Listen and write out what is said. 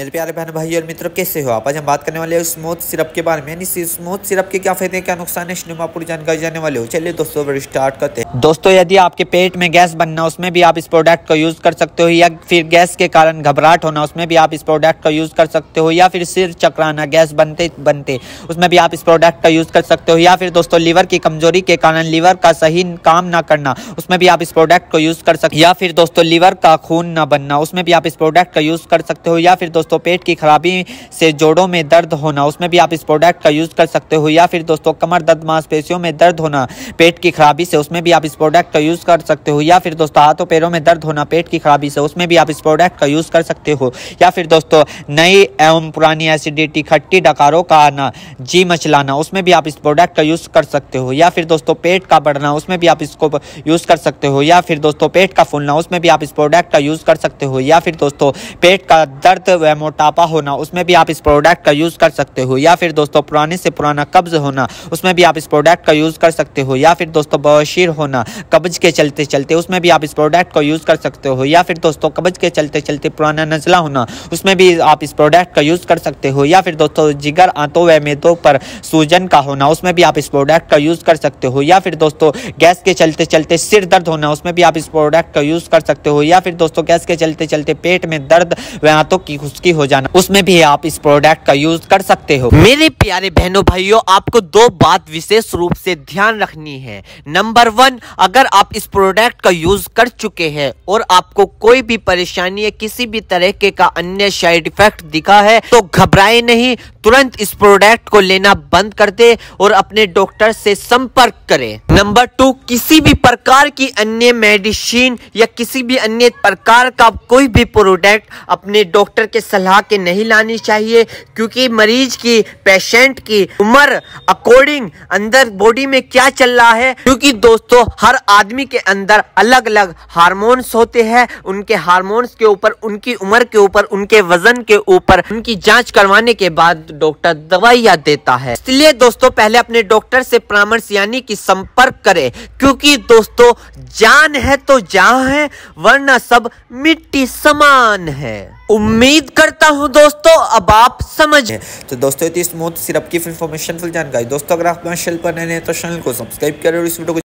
मेरे प्यारे बहन भाई और मित्रों कैसे हो आप आज हम बात करने वाले हैं स्मूथ सिरप के बारे में स्मूथ सिरप के क्या फायदे क्या नुकसान है सिनेमा पूरी जानकारी जाने वाले हो चलिए दोस्तों स्टार्ट करते हैं दोस्तों यदि आपके पेट में गैस बनना उसमें भी आप इस प्रोडक्ट का यूज कर सकते हो या फिर गैस के कारण घबराहट होना उसमें भी आप इस प्रोडक्ट का यूज कर सकते हो या फिर सिर चकराना गैस बनते बनते उसमें भी आप इस प्रोडक्ट का यूज कर सकते हो या फिर दोस्तों लीवर की कमजोरी के कारण लीवर का सही काम ना करना उसमें भी आप इस प्रोडक्ट को यूज कर सकते या फिर दोस्तों लीवर का खून ना बनना उसमें भी आप इस प्रोडक्ट का यूज कर सकते हो या फिर दोस्तों दोस्तों पेट की खराबी से जोड़ों में दर्द होना उसमें भी आप इस प्रोडक्ट का यूज़ कर सकते हो या फिर दोस्तों कमर दर्द मांसपेशियों में दर्द होना पेट की खराबी से उसमें भी आप इस प्रोडक्ट का यूज़ कर सकते हो या फिर दोस्तों हाथों पैरों में दर्द होना पेट की खराबी से उसमें भी आप इस प्रोडक्ट का यूज़ कर सकते हो या फिर दोस्तों नई एवं पुरानी एसिडिटी खट्टी डकारों का आना जी मचलाना उसमें भी आप इस प्रोडक्ट का यूज़ कर सकते हो या फिर दोस्तों पेट का बढ़ना उसमें भी आप इसको यूज़ कर सकते हो या फिर दोस्तों पेट का फूलना उसमें भी आप इस प्रोडक्ट का यूज़ कर सकते हो या फिर दोस्तों पेट का दर्द है मोटापा होना उसमें भी आप इस प्रोडक्ट का यूज़ कर सकते हो या फिर दोस्तों पुराने से पुराना कब्ज़ होना उसमें भी आप इस प्रोडक्ट का यूज़ कर सकते हो या फिर दोस्तों बशीर होना कब्ज के चलते चलते उसमें भी आप इस प्रोडक्ट का यूज़ कर सकते हो या फिर दोस्तों कब्ज के चलते चलते पुराना नजला होना उसमें भी आप इस प्रोडक्ट का यूज़ कर सकते हो या फिर दोस्तों जिगर आंतों व मेदों पर सूजन का होना उसमें भी आप इस प्रोडक्ट का यूज़ कर सकते हो या फिर दोस्तों गैस के चलते चलते सिर दर्द होना उसमें भी आप इस प्रोडक्ट का यूज़ कर सकते हो या फिर दोस्तों गैस के चलते चलते पेट में दर्द व आंतों की की हो जाना उसमें भी आप इस प्रोडक्ट का यूज कर सकते हो मेरे प्यारे बहनों भाइयों आपको दो बात विशेष रूप से ध्यान रखनी है नंबर वन अगर आप इस प्रोडक्ट का यूज कर चुके हैं और आपको कोई भी परेशानी या किसी भी तरह के का अन्य साइड इफेक्ट दिखा है तो घबराए नहीं तुरंत इस प्रोडक्ट को लेना बंद कर दे और अपने डॉक्टर से संपर्क करें नंबर टू किसी भी प्रकार की अन्य मेडिसिन या किसी भी अन्य प्रकार का कोई भी प्रोडक्ट अपने डॉक्टर के सलाह के नहीं लानी चाहिए क्योंकि मरीज की पेशेंट की उम्र अकॉर्डिंग अंदर बॉडी में क्या चल रहा है क्योंकि दोस्तों हर आदमी के अंदर अलग अलग हार्मोन्स होते हैं उनके हार्मोन्स के ऊपर उनकी उम्र के ऊपर उनके वजन के ऊपर उनकी जाँच करवाने के बाद डॉक्टर दवाइयाँ देता है इसलिए दोस्तों पहले अपने डॉक्टर से परामर्श यानी कि संपर्क सर्व करें क्योंकि दोस्तों जान है तो जहा है वरना सब मिट्टी समान है उम्मीद करता हूं दोस्तों अब आप समझ तो दोस्तों सिर्फ की इन्फॉर्मेशन फुल जानकारी दोस्तों अगर आप हमारे चैनल पर नए हैं तो चैनल को सब्सक्राइब करें और इस वीडियो को